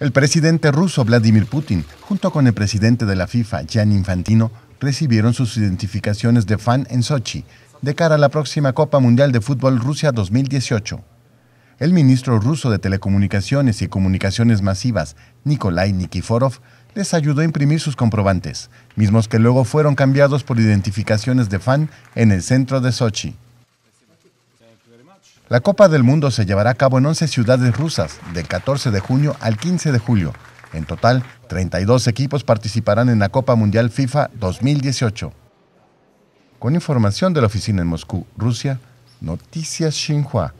El presidente ruso Vladimir Putin, junto con el presidente de la FIFA, Jan Infantino, recibieron sus identificaciones de fan en Sochi, de cara a la próxima Copa Mundial de Fútbol Rusia 2018. El ministro ruso de Telecomunicaciones y Comunicaciones Masivas, Nikolai Nikiforov, les ayudó a imprimir sus comprobantes, mismos que luego fueron cambiados por identificaciones de fan en el centro de Sochi. La Copa del Mundo se llevará a cabo en 11 ciudades rusas, del 14 de junio al 15 de julio. En total, 32 equipos participarán en la Copa Mundial FIFA 2018. Con información de la oficina en Moscú, Rusia, Noticias Xinhua.